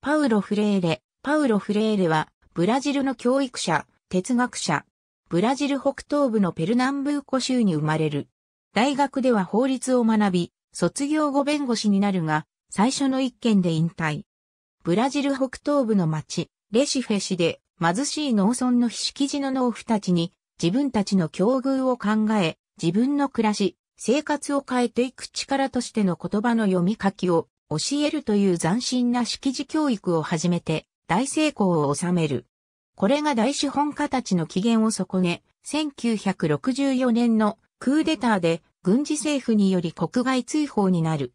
パウロ・フレーレ。パウロ・フレーレは、ブラジルの教育者、哲学者。ブラジル北東部のペルナンブーコ州に生まれる。大学では法律を学び、卒業後弁護士になるが、最初の一件で引退。ブラジル北東部の町、レシフェ市で、貧しい農村のひしきじの農夫たちに、自分たちの境遇を考え、自分の暮らし、生活を変えていく力としての言葉の読み書きを教えるという斬新な識字教育を始めて大成功を収める。これが大資本家たちの起源を損ね、1964年のクーデターで軍事政府により国外追放になる。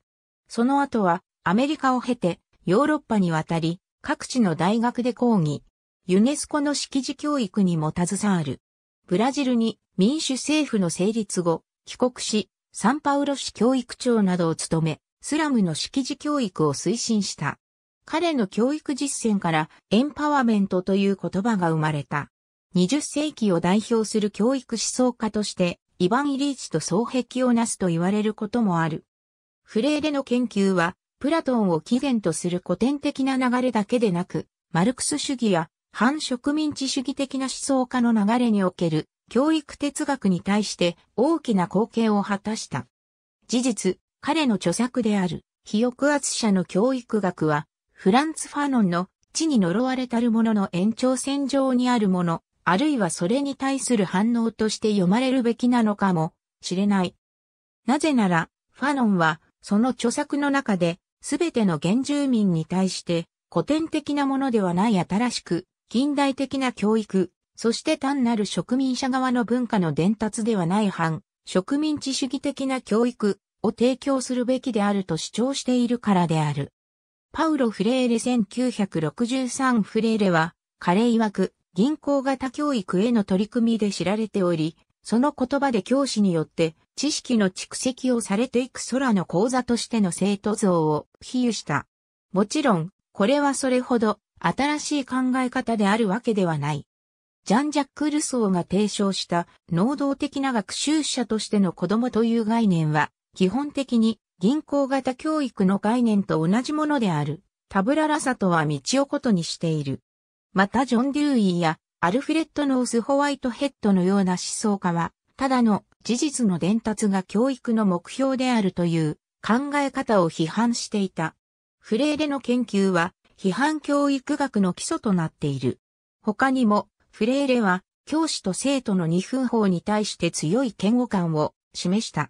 その後はアメリカを経てヨーロッパに渡り、各地の大学で講義。ユネスコの識字教育にも携わる。ブラジルに民主政府の成立後、帰国し、サンパウロ市教育長などを務め、スラムの識字教育を推進した。彼の教育実践からエンパワメントという言葉が生まれた。20世紀を代表する教育思想家として、イヴァン・イリーチと双璧をなすと言われることもある。フレーレの研究は、プラトンを起源とする古典的な流れだけでなく、マルクス主義や反植民地主義的な思想家の流れにおける教育哲学に対して大きな貢献を果たした。事実、彼の著作である、非抑圧者の教育学は、フランツ・ファノンの地に呪われたるものの延長線上にあるもの、あるいはそれに対する反応として読まれるべきなのかもしれない。なぜなら、ファノンは、その著作の中で、すべての原住民に対して、古典的なものではない新しく、近代的な教育、そして単なる植民者側の文化の伝達ではない反、植民地主義的な教育を提供するべきであると主張しているからである。パウロ・フレーレ1963フレーレは、彼曰く、銀行型教育への取り組みで知られており、その言葉で教師によって知識の蓄積をされていく空の講座としての生徒像を比喩した。もちろん、これはそれほど新しい考え方であるわけではない。ジャン・ジャック・ルソーが提唱した能動的な学習者としての子供という概念は基本的に銀行型教育の概念と同じものである。タブララサとは道をことにしている。またジョン・デューイーやアルフレッド・ノース・ホワイトヘッドのような思想家は、ただの事実の伝達が教育の目標であるという考え方を批判していた。フレーレの研究は批判教育学の基礎となっている。他にもフレーレは教師と生徒の二分法に対して強い嫌悪感を示した。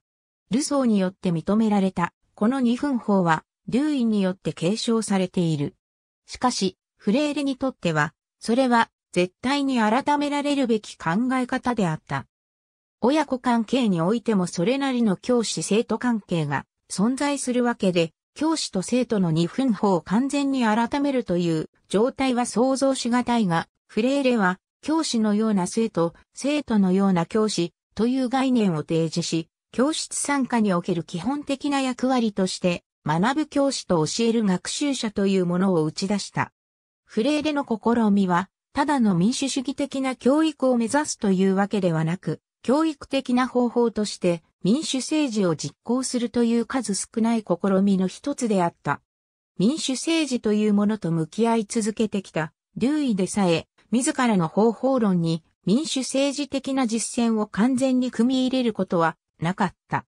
ルソーによって認められた、この二分法は、デューイによって継承されている。しかし、フレーレにとっては、それは、絶対に改められるべき考え方であった。親子関係においてもそれなりの教師生徒関係が存在するわけで、教師と生徒の二分法を完全に改めるという状態は想像しがたいが、フレーレは教師のような生徒、生徒のような教師という概念を提示し、教室参加における基本的な役割として、学ぶ教師と教える学習者というものを打ち出した。フレーレの試みは、ただの民主主義的な教育を目指すというわけではなく、教育的な方法として民主政治を実行するという数少ない試みの一つであった。民主政治というものと向き合い続けてきた、留ーイでさえ、自らの方法論に民主政治的な実践を完全に組み入れることはなかった。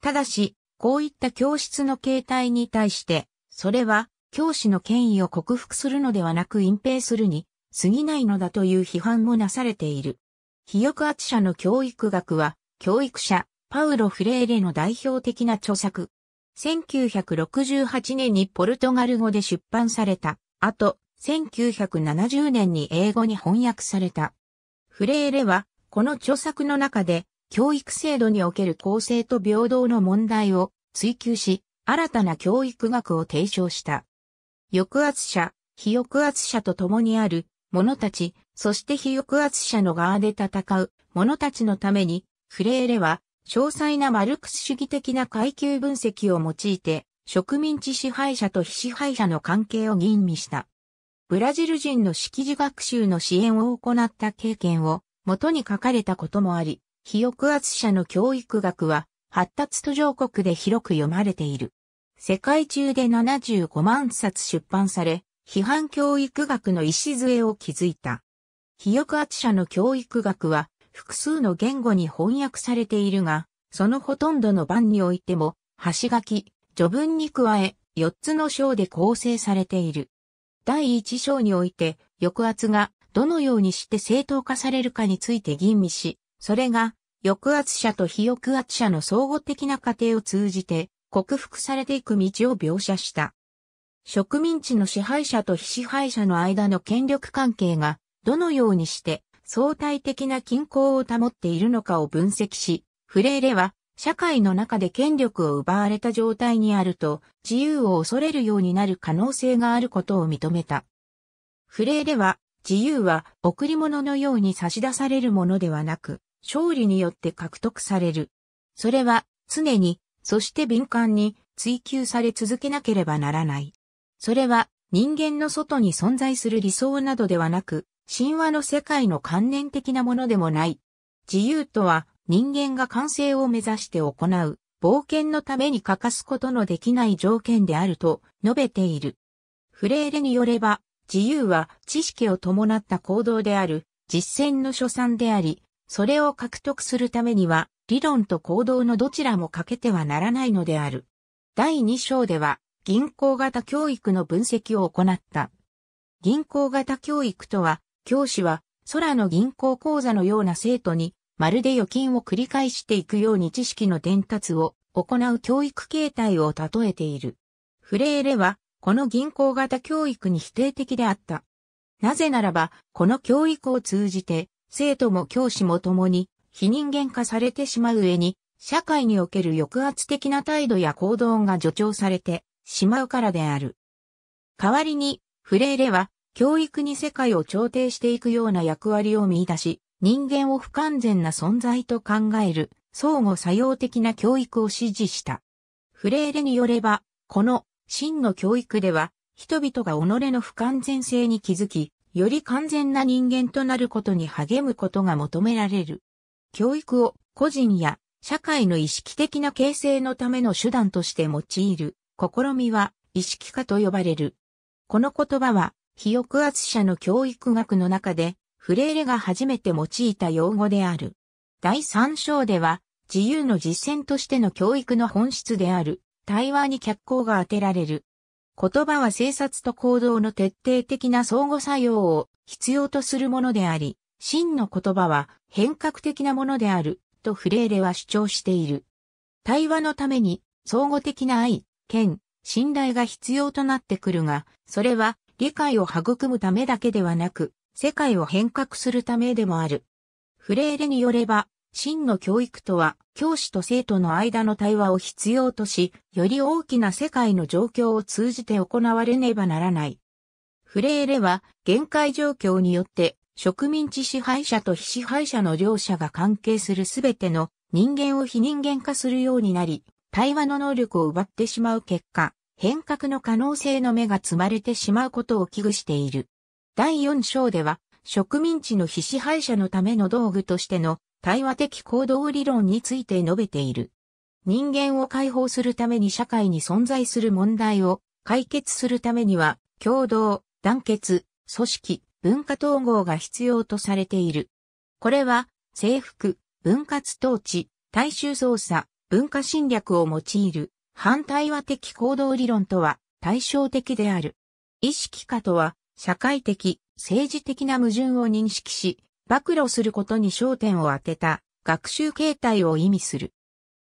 ただし、こういった教室の形態に対して、それは教師の権威を克服するのではなく隠蔽するに過ぎないのだという批判もなされている。非抑圧者の教育学は、教育者、パウロ・フレーレの代表的な著作。1968年にポルトガル語で出版された。あと、1970年に英語に翻訳された。フレーレは、この著作の中で、教育制度における公正と平等の問題を追求し、新たな教育学を提唱した。抑圧者、非抑圧者と共にある者たち、そして非抑圧者の側で戦う者たちのために、フレーレは詳細なマルクス主義的な階級分析を用いて、植民地支配者と非支配者の関係を吟味した。ブラジル人の識字学習の支援を行った経験を元に書かれたこともあり、非抑圧者の教育学は発達途上国で広く読まれている。世界中で75万冊出版され、批判教育学の礎を築いた。非抑圧者の教育学は複数の言語に翻訳されているが、そのほとんどの版においても、端書き、序文に加え、4つの章で構成されている。第1章において、抑圧がどのようにして正当化されるかについて吟味し、それが、抑圧者と非抑圧者の相互的な過程を通じて、克服されていく道を描写した。植民地の支配者と非支配者の間の権力関係が、どのようにして相対的な均衡を保っているのかを分析し、フレーレは、社会の中で権力を奪われた状態にあると、自由を恐れるようになる可能性があることを認めた。フレーレは、自由は贈り物のように差し出されるものではなく、勝利によって獲得される。それは常に、そして敏感に追求され続けなければならない。それは人間の外に存在する理想などではなく、神話の世界の観念的なものでもない。自由とは人間が完成を目指して行う、冒険のために欠かすことのできない条件であると述べている。フレーレによれば、自由は知識を伴った行動である、実践の所産であり、それを獲得するためには、理論と行動のどちらも欠けてはならないのである。第2章では、銀行型教育の分析を行った。銀行型教育とは、教師は空の銀行講座のような生徒に、まるで預金を繰り返していくように知識の伝達を行う教育形態を例えている。フレーレは、この銀行型教育に否定的であった。なぜならば、この教育を通じて、生徒も教師も共に非人間化されてしまう上に、社会における抑圧的な態度や行動が助長されてしまうからである。代わりに、フレーレは、教育に世界を調停していくような役割を見出し、人間を不完全な存在と考える、相互作用的な教育を支持した。フレーレによれば、この真の教育では、人々が己の不完全性に気づき、より完全な人間となることに励むことが求められる。教育を個人や社会の意識的な形成のための手段として用いる試みは意識化と呼ばれる。この言葉は、非抑圧者の教育学の中で、フレーレが初めて用いた用語である。第3章では、自由の実践としての教育の本質である、対話に脚光が当てられる。言葉は生殺と行動の徹底的な相互作用を必要とするものであり、真の言葉は変革的なものである、とフレーレは主張している。対話のために相互的な愛、権、信頼が必要となってくるが、それは理解を育むためだけではなく、世界を変革するためでもある。フレーレによれば、真の教育とは、教師と生徒の間の対話を必要とし、より大きな世界の状況を通じて行われねばならない。フレーレは、限界状況によって、植民地支配者と非支配者の両者が関係するすべての人間を非人間化するようになり、対話の能力を奪ってしまう結果、変革の可能性の目が積まれてしまうことを危惧している。第4章では、植民地の非支配者のための道具としての対話的行動理論について述べている。人間を解放するために社会に存在する問題を解決するためには、共同、団結、組織、文化統合が必要とされている。これは、征服、分割統治、大衆操作、文化侵略を用いる反対話的行動理論とは対照的である。意識化とは社会的、政治的な矛盾を認識し、暴露することに焦点を当てた学習形態を意味する。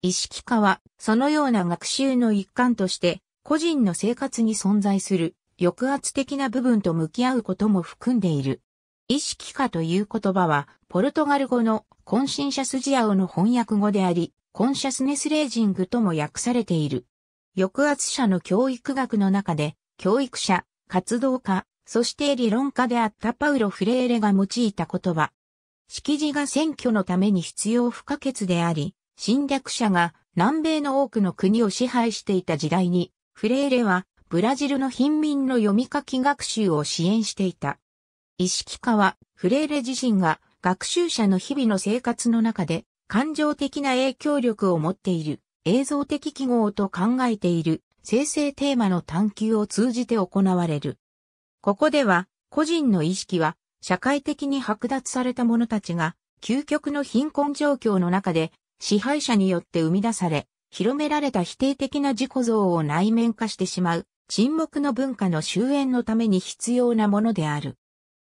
意識化は、そのような学習の一環として、個人の生活に存在する抑圧的な部分と向き合うことも含んでいる。意識化という言葉は、ポルトガル語のコンシンシャスジアオの翻訳語であり、コンシャスネスレージングとも訳されている。抑圧者の教育学の中で、教育者、活動家、そして理論家であったパウロ・フレーレが用いた言葉。式辞が選挙のために必要不可欠であり、侵略者が南米の多くの国を支配していた時代に、フレーレはブラジルの貧民の読み書き学習を支援していた。意識化はフレーレ自身が学習者の日々の生活の中で感情的な影響力を持っている映像的記号と考えている生成テーマの探求を通じて行われる。ここでは、個人の意識は、社会的に剥奪された者たちが、究極の貧困状況の中で、支配者によって生み出され、広められた否定的な自己像を内面化してしまう、沈黙の文化の終焉のために必要なものである。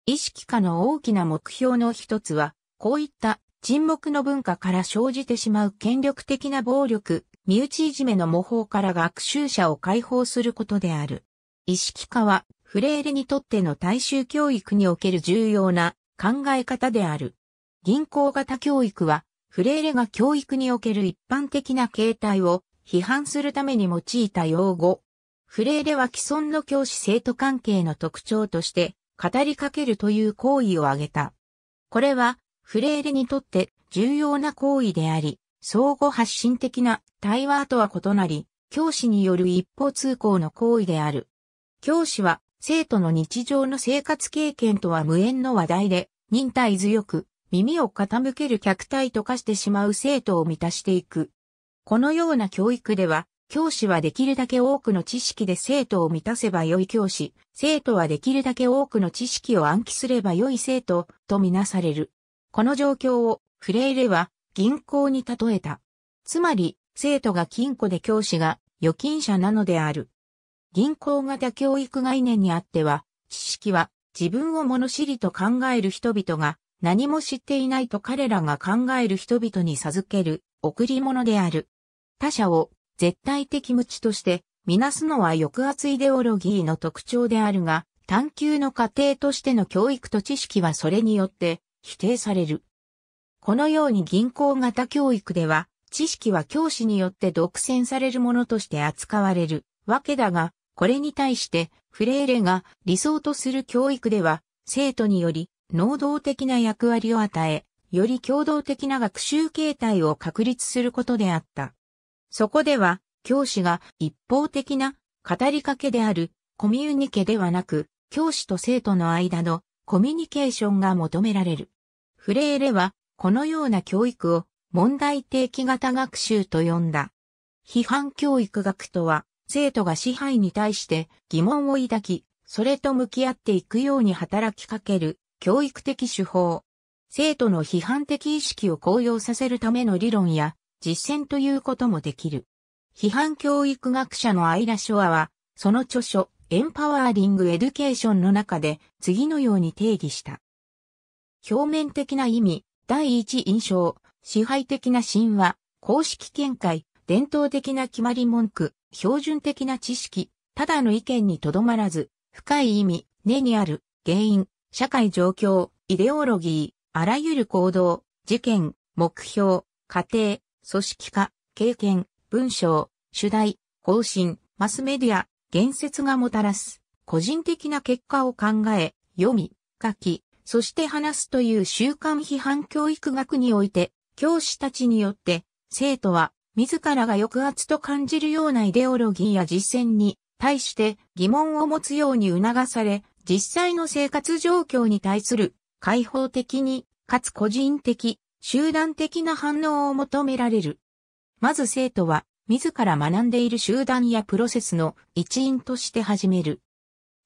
意識化の大きな目標の一つは、こういった沈黙の文化から生じてしまう権力的な暴力、身内いじめの模倣から学習者を解放することである。意識化はフレーレにとっての大衆教育における重要な考え方である。銀行型教育は、フレーレが教育における一般的な形態を批判するために用いた用語。フレーレは既存の教師生徒関係の特徴として語りかけるという行為を挙げた。これはフレーレにとって重要な行為であり、相互発信的な対話とは異なり、教師による一方通行の行為である。教師は生徒の日常の生活経験とは無縁の話題で、忍耐強く、耳を傾ける客体と化してしまう生徒を満たしていく。このような教育では、教師はできるだけ多くの知識で生徒を満たせば良い教師、生徒はできるだけ多くの知識を暗記すれば良い生徒とみなされる。この状況をフレイレは銀行に例えた。つまり、生徒が金庫で教師が預金者なのである。銀行型教育概念にあっては、知識は自分を物知りと考える人々が何も知っていないと彼らが考える人々に授ける贈り物である。他者を絶対的無知としてみなすのは抑圧イデオロギーの特徴であるが、探求の過程としての教育と知識はそれによって否定される。このように銀行型教育では、知識は教師によって独占されるものとして扱われるわけだが、これに対して、フレーレが理想とする教育では、生徒により、能動的な役割を与え、より共同的な学習形態を確立することであった。そこでは、教師が一方的な語りかけであるコミュニケではなく、教師と生徒の間のコミュニケーションが求められる。フレーレは、このような教育を問題提起型学習と呼んだ。批判教育学とは、生徒が支配に対して疑問を抱き、それと向き合っていくように働きかける教育的手法。生徒の批判的意識を高揚させるための理論や実践ということもできる。批判教育学者のアイラ・ショアは、その著書、エンパワーリング・エデュケーションの中で次のように定義した。表面的な意味、第一印象、支配的な神話、公式見解、伝統的な決まり文句、標準的な知識、ただの意見にとどまらず、深い意味、根にある、原因、社会状況、イデオロギー、あらゆる行動、事件、目標、過程、組織化、経験、文章、主題、方針、マスメディア、言説がもたらす、個人的な結果を考え、読み、書き、そして話すという習慣批判教育学において、教師たちによって、生徒は自らが抑圧と感じるようなイデオロギーや実践に対して疑問を持つように促され、実際の生活状況に対する開放的に、かつ個人的、集団的な反応を求められる。まず生徒は、自ら学んでいる集団やプロセスの一員として始める。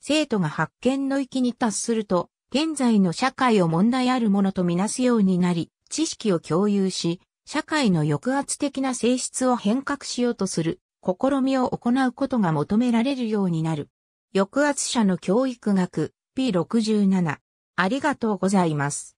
生徒が発見の域に達すると、現在の社会を問題あるものとみなすようになり、知識を共有し、社会の抑圧的な性質を変革しようとする試みを行うことが求められるようになる。抑圧者の教育学 P67。ありがとうございます。